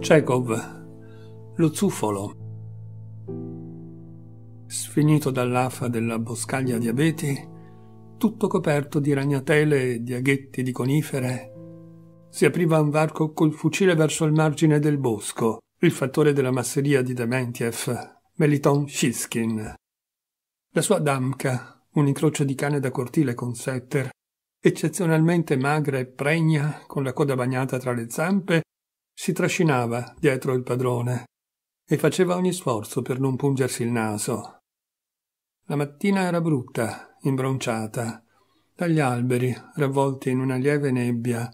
Chekhov, lo zufolo. Sfinito dall'afa della boscaglia di abeti, tutto coperto di ragnatele e di aghetti di conifere, si apriva un varco col fucile verso il margine del bosco, il fattore della masseria di Dementiev, Meliton Shiskin. La sua damka, un incrocio di cane da cortile con setter, eccezionalmente magra e pregna, con la coda bagnata tra le zampe si trascinava dietro il padrone e faceva ogni sforzo per non pungersi il naso. La mattina era brutta, imbronciata, dagli alberi ravvolti in una lieve nebbia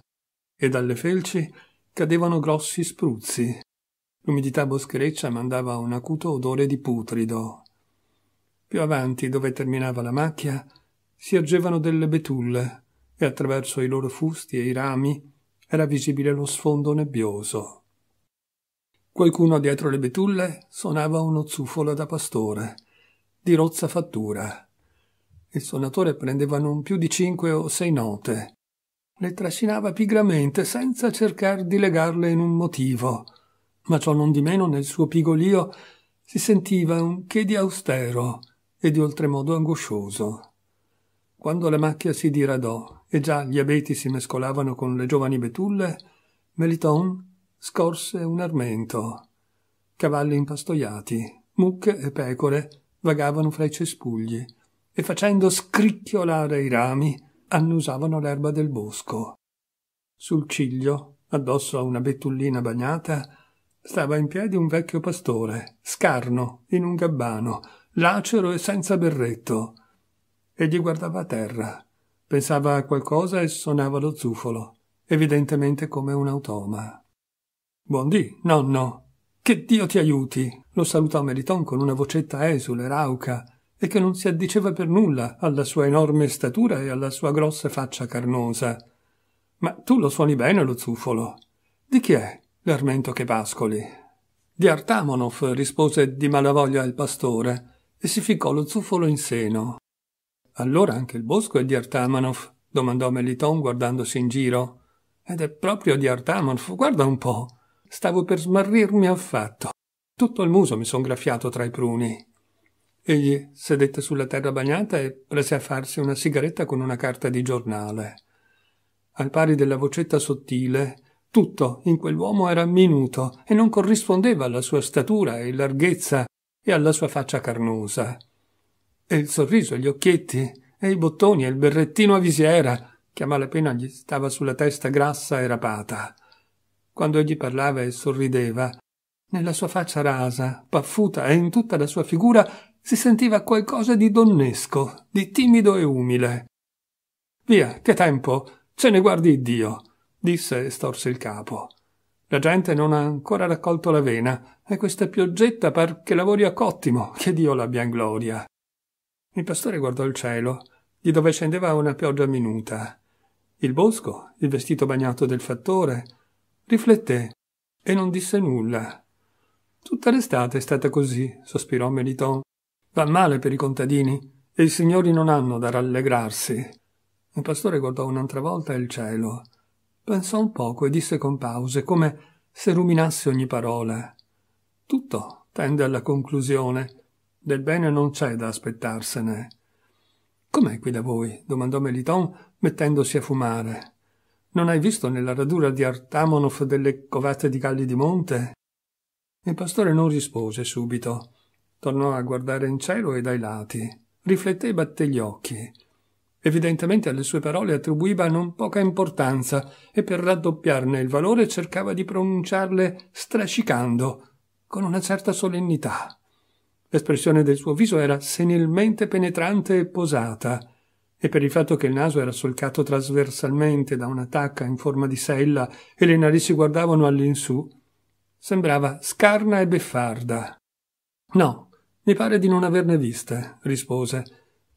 e dalle felci cadevano grossi spruzzi. L'umidità boschereccia mandava un acuto odore di putrido. Più avanti, dove terminava la macchia, si ergevano delle betulle e attraverso i loro fusti e i rami era visibile lo sfondo nebbioso. Qualcuno dietro le betulle suonava uno zufolo da pastore, di rozza fattura. Il suonatore prendeva non più di cinque o sei note. Le trascinava pigramente, senza cercar di legarle in un motivo, ma ciò non di meno nel suo pigolio si sentiva un che di austero e di oltremodo angoscioso. Quando la macchia si diradò e già gli abeti si mescolavano con le giovani betulle, Meliton scorse un armento. Cavalli impastoiati, mucche e pecore vagavano fra i cespugli e facendo scricchiolare i rami annusavano l'erba del bosco. Sul ciglio, addosso a una betullina bagnata, stava in piedi un vecchio pastore, scarno, in un gabbano, lacero e senza berretto, e gli guardava a terra, pensava a qualcosa e suonava lo zufolo, evidentemente come un automa. Buon dì, nonno. Che Dio ti aiuti. Lo salutò Meriton con una vocetta esule, rauca, e che non si addiceva per nulla alla sua enorme statura e alla sua grossa faccia carnosa. Ma tu lo suoni bene lo zufolo. Di chi è l'armento che pascoli? Di Artamonov, rispose di malavoglia il pastore, e si ficcò lo zufolo in seno. Allora anche il bosco è di Artamanov? domandò Meliton guardandosi in giro. Ed è proprio di Artamanov, guarda un po'. Stavo per smarrirmi affatto. Tutto il muso mi son graffiato tra i pruni. Egli sedette sulla terra bagnata e prese a farsi una sigaretta con una carta di giornale. Al pari della vocetta sottile, tutto in quell'uomo era minuto e non corrispondeva alla sua statura e larghezza e alla sua faccia carnosa e il sorriso, gli occhietti, e i bottoni, e il berrettino a visiera, che a malapena gli stava sulla testa grassa e rapata. Quando egli parlava e sorrideva, nella sua faccia rasa, paffuta e in tutta la sua figura si sentiva qualcosa di donnesco, di timido e umile. Via, che tempo, ce ne guardi Dio, disse e storse il capo. La gente non ha ancora raccolto la vena, e questa pioggetta par che lavori a cottimo, che Dio l'abbia in gloria. Il pastore guardò il cielo, di dove scendeva una pioggia minuta. Il bosco, il vestito bagnato del fattore, rifletté e non disse nulla. Tutta l'estate è stata così, sospirò Meliton. Va male per i contadini e i signori non hanno da rallegrarsi. Il pastore guardò un'altra volta il cielo, pensò un poco e disse con pause, come se ruminasse ogni parola. Tutto tende alla conclusione. Del bene non c'è da aspettarsene. Com'è qui da voi? domandò Meliton, mettendosi a fumare. Non hai visto nella radura di Artamonov delle covate di galli di monte? Il pastore non rispose subito. Tornò a guardare in cielo e dai lati. Rifletté e batté gli occhi. Evidentemente alle sue parole attribuiva non poca importanza e per raddoppiarne il valore cercava di pronunciarle strascicando, con una certa solennità. L'espressione del suo viso era senilmente penetrante e posata, e per il fatto che il naso era solcato trasversalmente da una tacca in forma di sella e le narici guardavano all'insù, sembrava scarna e beffarda. No, mi pare di non averne viste, rispose.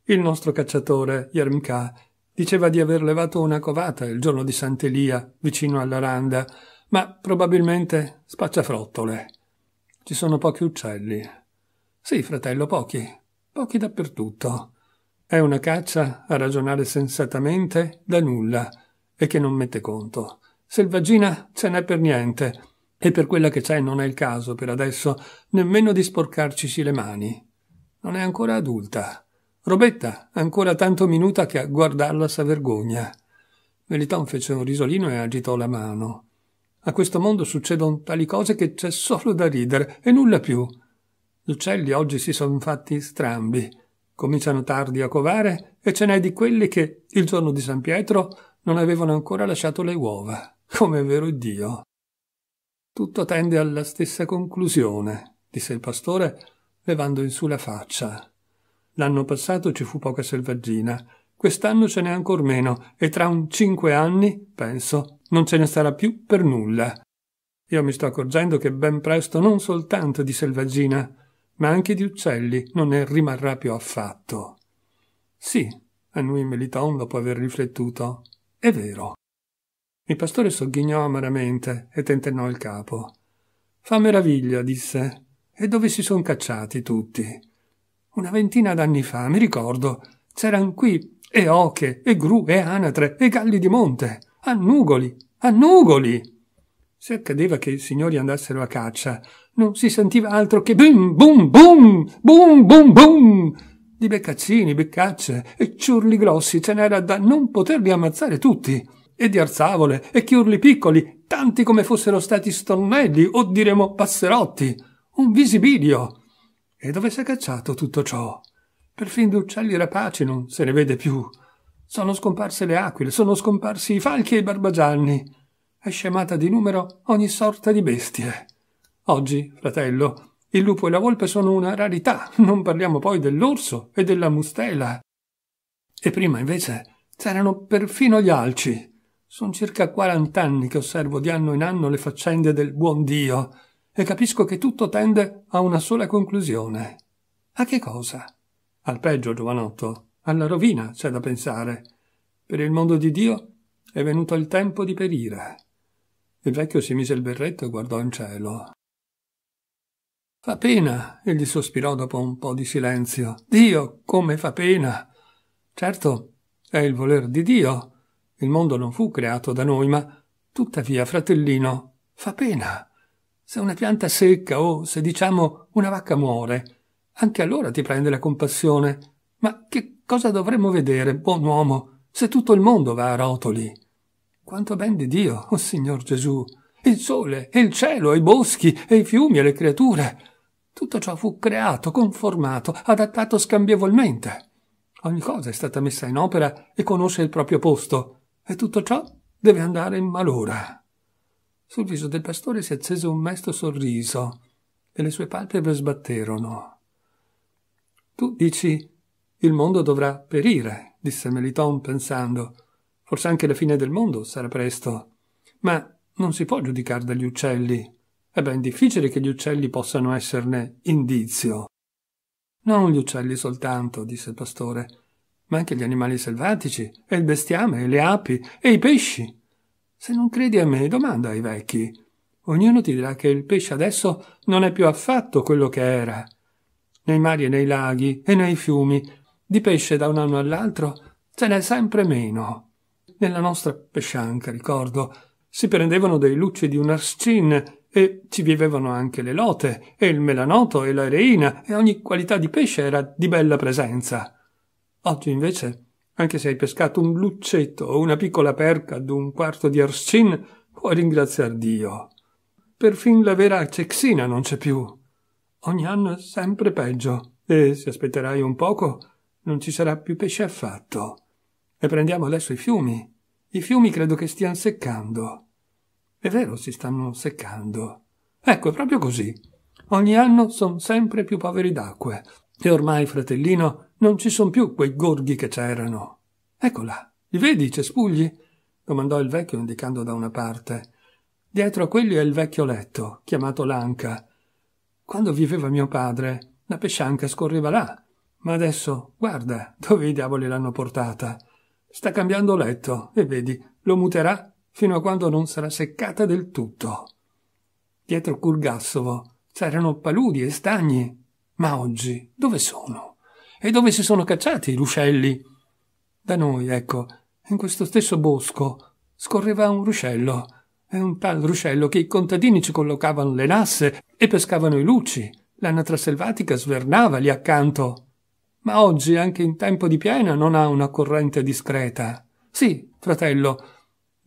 Il nostro cacciatore, Yermka, diceva di aver levato una covata il giorno di Sant'Elia, vicino alla randa, ma probabilmente spacciafrottole. Ci sono pochi uccelli. Sì, fratello, pochi, pochi dappertutto. È una caccia a ragionare sensatamente da nulla e che non mette conto. Selvaggina ce n'è per niente, e per quella che c'è non è il caso, per adesso, nemmeno di sporcarcici le mani. Non è ancora adulta. Robetta, ancora tanto minuta che a guardarla sa vergogna. Meliton fece un risolino e agitò la mano. A questo mondo succedono tali cose che c'è solo da ridere e nulla più. Gli uccelli oggi si sono fatti strambi. Cominciano tardi a covare e ce n'è di quelli che, il giorno di San Pietro, non avevano ancora lasciato le uova. Come vero Dio! Tutto tende alla stessa conclusione, disse il pastore, levando in su la faccia. L'anno passato ci fu poca selvaggina, quest'anno ce n'è ancor meno, e tra un cinque anni, penso, non ce ne sarà più per nulla. Io mi sto accorgendo che ben presto non soltanto di selvaggina, ma anche di uccelli non ne rimarrà più affatto. Sì, annui Meliton dopo aver riflettuto. È vero. Il pastore sogghignò amaramente e tentennò il capo. Fa meraviglia, disse. E dove si sono cacciati tutti? Una ventina d'anni fa, mi ricordo, c'eran qui e oche, e gru, e anatre, e galli di monte, annugoli, annugoli. Se accadeva che i signori andassero a caccia, non si sentiva altro che bim, bum, bum, bum, bum, bum, di beccaccini, beccacce e ciurli grossi ce n'era da non poterli ammazzare tutti, e di arzavole e chiurli piccoli, tanti come fossero stati stornelli o diremo passerotti, un visibilio. E dove si è cacciato tutto ciò? Perfino di uccelli rapaci non se ne vede più. Sono scomparse le aquile, sono scomparsi i falchi e i barbagianni. È scemata di numero ogni sorta di bestie. Oggi, fratello, il lupo e la volpe sono una rarità, non parliamo poi dell'orso e della mustela. E prima, invece, c'erano perfino gli alci. Sono circa quarant'anni che osservo di anno in anno le faccende del buon Dio e capisco che tutto tende a una sola conclusione. A che cosa? Al peggio, giovanotto, alla rovina c'è da pensare. Per il mondo di Dio è venuto il tempo di perire. Il vecchio si mise il berretto e guardò in cielo. Fa pena, egli sospirò dopo un po' di silenzio. Dio, come fa pena! Certo, è il voler di Dio. Il mondo non fu creato da noi, ma tuttavia, fratellino, fa pena. Se una pianta secca o, se diciamo, una vacca muore, anche allora ti prende la compassione. Ma che cosa dovremmo vedere, buon uomo, se tutto il mondo va a rotoli? Quanto ben di Dio, o oh Signor Gesù! il sole, il cielo, i boschi, i fiumi, e le creature. Tutto ciò fu creato, conformato, adattato scambievolmente. Ogni cosa è stata messa in opera e conosce il proprio posto, e tutto ciò deve andare in malora. Sul viso del pastore si accese un mesto sorriso, e le sue palpebre sbatterono. Tu dici il mondo dovrà perire, disse Meliton pensando. Forse anche la fine del mondo sarà presto. Ma non si può giudicare dagli uccelli. È ben difficile che gli uccelli possano esserne indizio. Non gli uccelli soltanto, disse il pastore, ma anche gli animali selvatici, e il bestiame, e le api, e i pesci. Se non credi a me, domanda ai vecchi. Ognuno ti dirà che il pesce adesso non è più affatto quello che era. Nei mari e nei laghi e nei fiumi, di pesce da un anno all'altro ce n'è sempre meno. Nella nostra pescianca, ricordo, si prendevano dei lucci di un arscin e ci vivevano anche le lote e il melanoto e la reina e ogni qualità di pesce era di bella presenza. Oggi invece, anche se hai pescato un luccetto o una piccola perca d'un quarto di arscin, puoi ringraziar Dio. Perfin la vera cexina non c'è più. Ogni anno è sempre peggio e se aspetterai un poco non ci sarà più pesce affatto. E prendiamo adesso i fiumi. I fiumi credo che stiano seccando. È vero, si stanno seccando. Ecco, è proprio così. Ogni anno sono sempre più poveri d'acque. E ormai, fratellino, non ci sono più quei gorghi che c'erano. Eccola, li vedi, cespugli? domandò il vecchio indicando da una parte. Dietro a quelli è il vecchio letto, chiamato l'anca. Quando viveva mio padre, la pescianca scorreva là. Ma adesso, guarda, dove i diavoli l'hanno portata? Sta cambiando letto, e vedi, lo muterà fino a quando non sarà seccata del tutto. Dietro Curgassovo c'erano paludi e stagni, ma oggi dove sono? E dove si sono cacciati i ruscelli? Da noi, ecco, in questo stesso bosco scorreva un ruscello, e un tal ruscello che i contadini ci collocavano le nasse e pescavano i luci, l'anatra selvatica svernava lì accanto. Ma oggi, anche in tempo di piena, non ha una corrente discreta. Sì, fratello,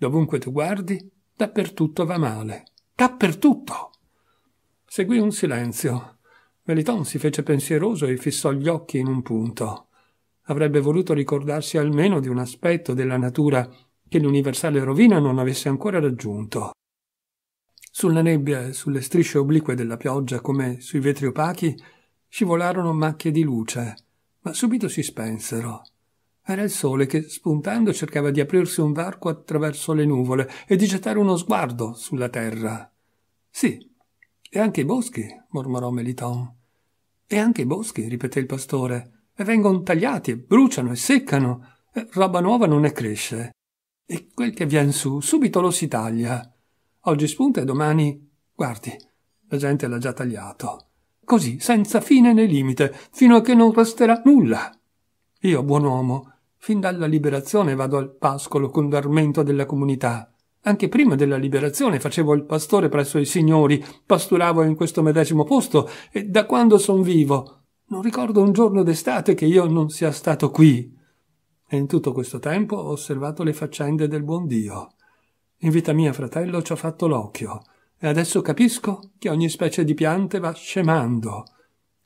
Dovunque tu guardi, dappertutto va male. Dappertutto! Seguì un silenzio. Meliton si fece pensieroso e fissò gli occhi in un punto. Avrebbe voluto ricordarsi almeno di un aspetto della natura che l'universale rovina non avesse ancora raggiunto. Sulla nebbia e sulle strisce oblique della pioggia, come sui vetri opachi, scivolarono macchie di luce, ma subito si spensero. Era il sole che, spuntando, cercava di aprirsi un varco attraverso le nuvole e di gettare uno sguardo sulla terra. Sì, e anche i boschi, mormorò Meliton. E anche i boschi, ripeté il pastore, e vengono tagliati, e bruciano, e seccano. E roba nuova non ne cresce. E quel che vien su, subito lo si taglia. Oggi spunta e domani. Guardi, la gente l'ha già tagliato. Così, senza fine né limite, fino a che non resterà nulla. Io, buon uomo, Fin dalla liberazione vado al pascolo con l'armento della comunità. Anche prima della liberazione facevo il pastore presso i signori, pasturavo in questo medesimo posto e da quando son vivo. Non ricordo un giorno d'estate che io non sia stato qui. E in tutto questo tempo ho osservato le faccende del buon Dio. In vita mia, fratello, ci ho fatto l'occhio e adesso capisco che ogni specie di piante va scemando.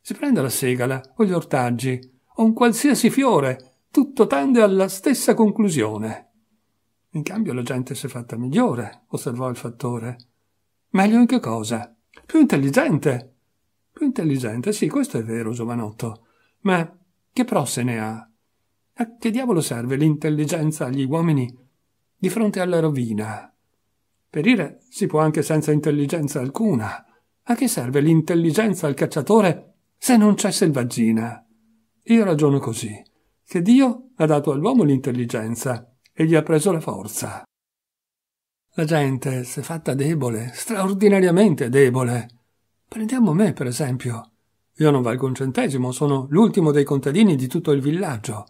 Si prende la segala o gli ortaggi o un qualsiasi fiore tutto tende alla stessa conclusione. In cambio la gente si è fatta migliore, osservò il fattore. Meglio in che cosa? Più intelligente. Più intelligente, sì, questo è vero, giovanotto. Ma che pro se ne ha? A che diavolo serve l'intelligenza agli uomini di fronte alla rovina? Perire si può anche senza intelligenza alcuna. A che serve l'intelligenza al cacciatore se non c'è selvaggina? Io ragiono così che Dio ha dato all'uomo l'intelligenza e gli ha preso la forza. La gente si è fatta debole, straordinariamente debole. Prendiamo me, per esempio. Io non valgo un centesimo, sono l'ultimo dei contadini di tutto il villaggio.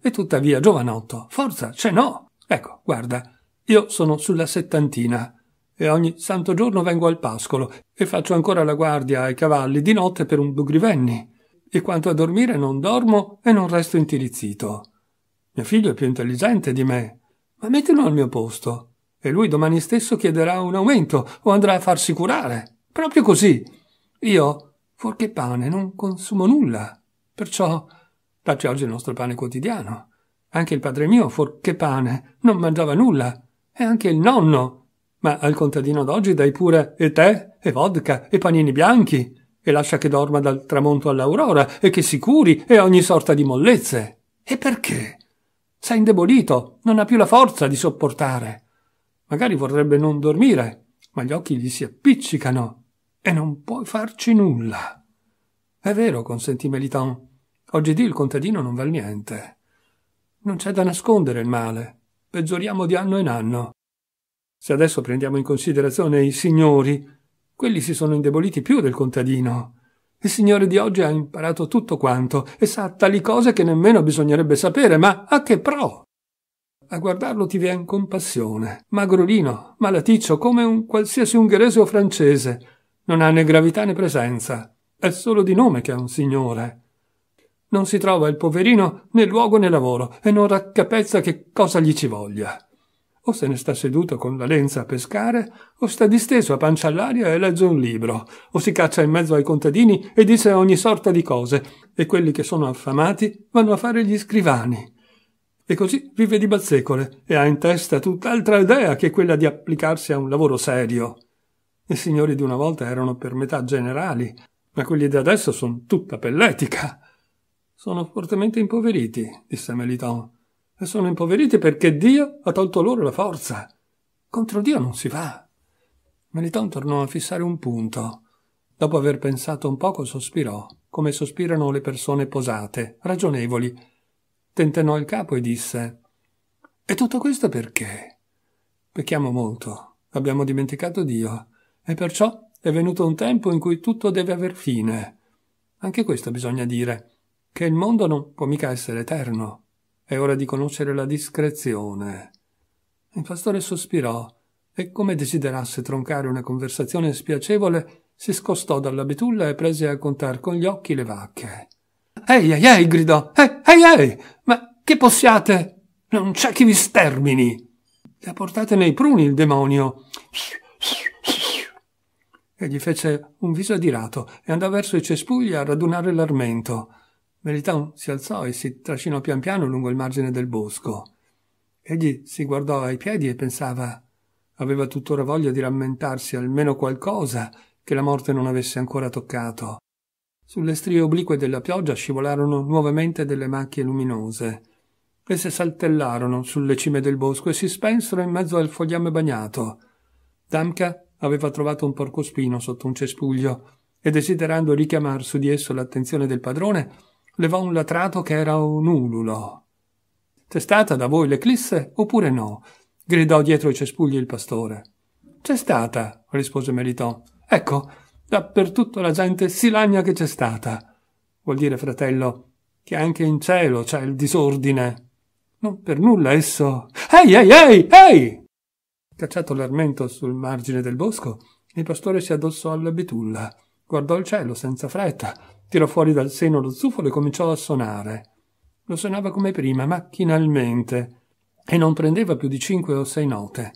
E tuttavia, giovanotto, forza, ce n'ho! Ecco, guarda, io sono sulla settantina e ogni santo giorno vengo al pascolo e faccio ancora la guardia ai cavalli di notte per un dugrivenni e quanto a dormire non dormo e non resto intirizzito. Mio figlio è più intelligente di me, ma mettilo al mio posto, e lui domani stesso chiederà un aumento o andrà a farsi curare. Proprio così. Io, fuorché pane, non consumo nulla, perciò dacci oggi il nostro pane quotidiano. Anche il padre mio, fuorché pane, non mangiava nulla, e anche il nonno. Ma al contadino d'oggi dai pure e tè, e vodka, e panini bianchi e lascia che dorma dal tramonto all'aurora e che si curi e ogni sorta di mollezze. E perché? S'è indebolito, non ha più la forza di sopportare. Magari vorrebbe non dormire, ma gli occhi gli si appiccicano e non puoi farci nulla. È vero, consentì Meliton. Oggidì il contadino non val niente. Non c'è da nascondere il male. Peggioriamo di anno in anno. Se adesso prendiamo in considerazione i signori, quelli si sono indeboliti più del contadino. Il signore di oggi ha imparato tutto quanto e sa tali cose che nemmeno bisognerebbe sapere, ma a che pro? A guardarlo ti vien compassione, magrolino, malaticcio, come un qualsiasi ungherese o francese. Non ha né gravità né presenza. È solo di nome che è un signore. Non si trova il poverino né luogo né lavoro e non raccapezza che cosa gli ci voglia. O se ne sta seduto con la lenza a pescare, o sta disteso a pancia all'aria e legge un libro, o si caccia in mezzo ai contadini e dice ogni sorta di cose, e quelli che sono affamati vanno a fare gli scrivani. E così vive di bazzecole e ha in testa tutt'altra idea che quella di applicarsi a un lavoro serio. I signori di una volta erano per metà generali, ma quelli di adesso sono tutta pelletica. Sono fortemente impoveriti, disse Meliton e sono impoveriti perché Dio ha tolto loro la forza. Contro Dio non si va. Meliton tornò a fissare un punto. Dopo aver pensato un poco sospirò, come sospirano le persone posate, ragionevoli. Tentenò il capo e disse E tutto questo perché? Pecchiamo molto, abbiamo dimenticato Dio, e perciò è venuto un tempo in cui tutto deve aver fine. Anche questo bisogna dire, che il mondo non può mica essere eterno. È ora di conoscere la discrezione. Il pastore sospirò e, come desiderasse troncare una conversazione spiacevole, si scostò dalla betulla e prese a contar con gli occhi le vacche. Ehi, ehi, ehi, gridò. Ehi, ehi, ehi, ma che possiate? Non c'è chi vi stermini. Le ha portate nei pruni il demonio. E gli fece un viso adirato e andò verso i cespugli a radunare l'armento. Melitão si alzò e si trascinò pian piano lungo il margine del bosco. Egli si guardò ai piedi e pensava. Aveva tuttora voglia di rammentarsi almeno qualcosa che la morte non avesse ancora toccato. Sulle strie oblique della pioggia scivolarono nuovamente delle macchie luminose. Esse saltellarono sulle cime del bosco e si spensero in mezzo al fogliame bagnato. Damka aveva trovato un porcospino sotto un cespuglio e desiderando richiamar su di esso l'attenzione del padrone levò un latrato che era un ululo. C'è stata da voi l'eclisse oppure no? gridò dietro i cespugli il pastore. C'è stata, rispose Meliton. Ecco, dappertutto la gente si lagna che c'è stata. Vuol dire, fratello, che anche in cielo c'è il disordine. Non per nulla esso. Ehi, ehi, ehi, ehi! Cacciato l'armento sul margine del bosco, il pastore si addossò alla bitulla, guardò il cielo senza fretta, tirò fuori dal seno lo zufolo e cominciò a suonare. Lo suonava come prima, macchinalmente, e non prendeva più di cinque o sei note,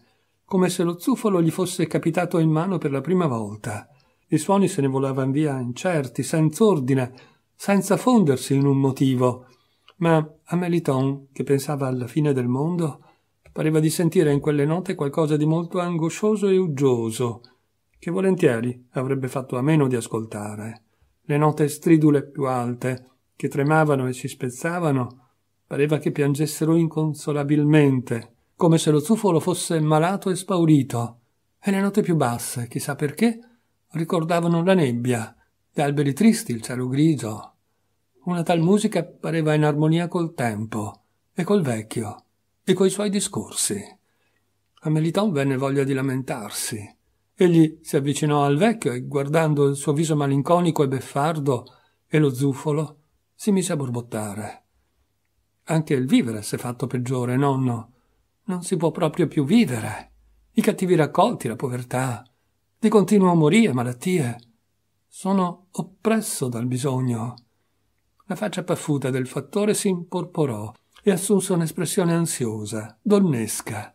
come se lo zufolo gli fosse capitato in mano per la prima volta. I suoni se ne volavano via incerti, senza ordine, senza fondersi in un motivo. Ma a Meliton, che pensava alla fine del mondo, pareva di sentire in quelle note qualcosa di molto angoscioso e uggioso, che volentieri avrebbe fatto a meno di ascoltare le note stridule più alte, che tremavano e si spezzavano, pareva che piangessero inconsolabilmente, come se lo zufolo fosse malato e spaurito, e le note più basse, chissà perché, ricordavano la nebbia, gli alberi tristi, il cielo grigio. Una tal musica pareva in armonia col tempo, e col vecchio, e coi suoi discorsi. A Meliton venne voglia di lamentarsi Egli si avvicinò al vecchio e, guardando il suo viso malinconico e beffardo e lo zufolo, si mise a borbottare. Anche il vivere si è fatto peggiore, nonno. Non si può proprio più vivere. I cattivi raccolti, la povertà, di continuo morire, malattie. Sono oppresso dal bisogno. La faccia paffuta del fattore si imporporò e assunse un'espressione ansiosa, donnesca.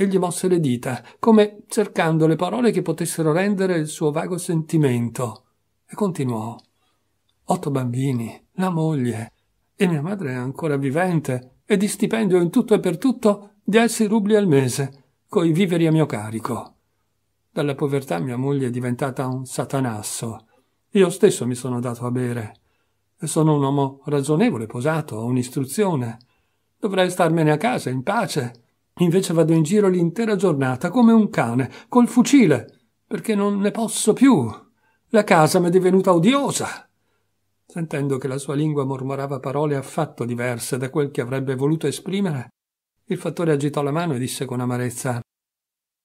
Egli mosse le dita, come cercando le parole che potessero rendere il suo vago sentimento, e continuò. Otto bambini, la moglie, e mia madre è ancora vivente, e di stipendio in tutto e per tutto dieci rubli al mese, coi viveri a mio carico. Dalla povertà mia moglie è diventata un satanasso. Io stesso mi sono dato a bere. E sono un uomo ragionevole, posato, ho un'istruzione. Dovrei starmene a casa in pace Invece vado in giro l'intera giornata come un cane, col fucile, perché non ne posso più. La casa m'è divenuta odiosa. Sentendo che la sua lingua mormorava parole affatto diverse da quel che avrebbe voluto esprimere, il fattore agitò la mano e disse con amarezza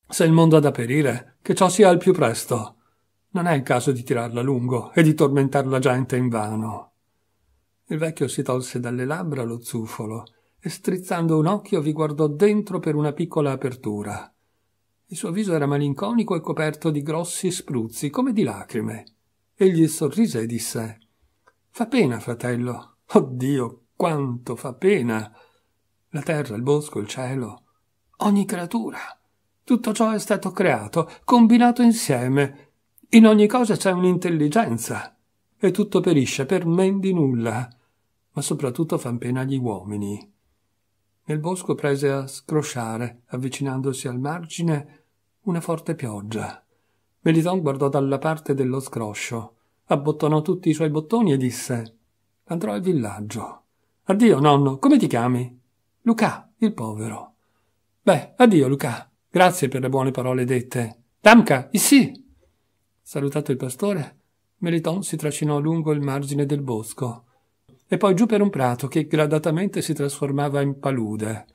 Se il mondo ha da perire, che ciò sia al più presto. Non è il caso di tirarla a lungo e di tormentar la gente invano. Il vecchio si tolse dalle labbra lo zufolo e strizzando un occhio vi guardò dentro per una piccola apertura. Il suo viso era malinconico e coperto di grossi spruzzi, come di lacrime. Egli sorrise e disse Fa pena, fratello. Oddio, quanto fa pena. La terra, il bosco, il cielo, ogni creatura. Tutto ciò è stato creato, combinato insieme. In ogni cosa c'è un'intelligenza. E tutto perisce per men di nulla. Ma soprattutto fan pena agli uomini nel bosco prese a scrosciare, avvicinandosi al margine, una forte pioggia. Meliton guardò dalla parte dello scroscio, abbottonò tutti i suoi bottoni e disse Andrò al villaggio. Addio, nonno, come ti chiami? Luca, il povero. Beh, addio, Luca. Grazie per le buone parole dette. Damca, issì. Salutato il pastore, Meliton si trascinò lungo il margine del bosco e poi giù per un prato che gradatamente si trasformava in palude.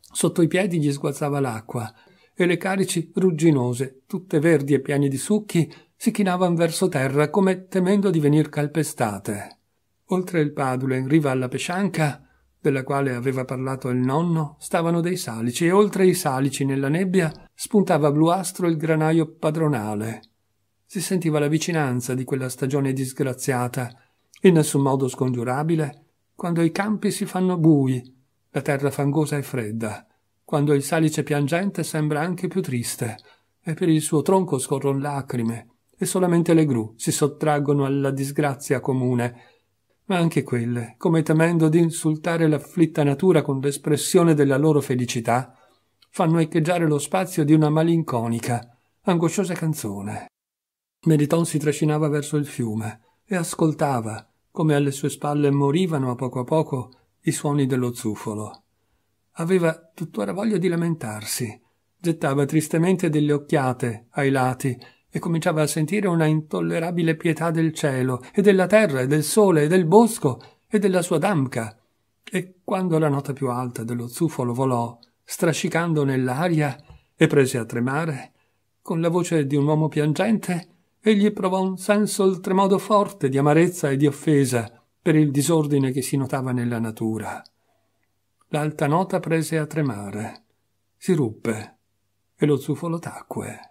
Sotto i piedi gli sguazzava l'acqua e le carici rugginose, tutte verdi e piene di succhi, si chinavano verso terra come temendo di venir calpestate. Oltre il padule, in riva alla pescianca, della quale aveva parlato il nonno, stavano dei salici e oltre i salici nella nebbia spuntava bluastro il granaio padronale. Si sentiva la vicinanza di quella stagione disgraziata in nessun modo scongiurabile, quando i campi si fanno bui, la terra fangosa e fredda, quando il salice piangente sembra anche più triste, e per il suo tronco scorron lacrime, e solamente le gru si sottraggono alla disgrazia comune, ma anche quelle, come temendo di insultare l'afflitta natura con l'espressione della loro felicità, fanno echeggiare lo spazio di una malinconica, angosciosa canzone. Meriton si trascinava verso il fiume e ascoltava, come alle sue spalle morivano a poco a poco i suoni dello zufolo. Aveva tuttora voglia di lamentarsi, gettava tristemente delle occhiate ai lati e cominciava a sentire una intollerabile pietà del cielo e della terra e del sole e del bosco e della sua damca. E quando la nota più alta dello zufolo volò, strascicando nell'aria e prese a tremare, con la voce di un uomo piangente, egli provò un senso oltremodo forte di amarezza e di offesa per il disordine che si notava nella natura. L'alta nota prese a tremare, si ruppe e lo zufolo tacque.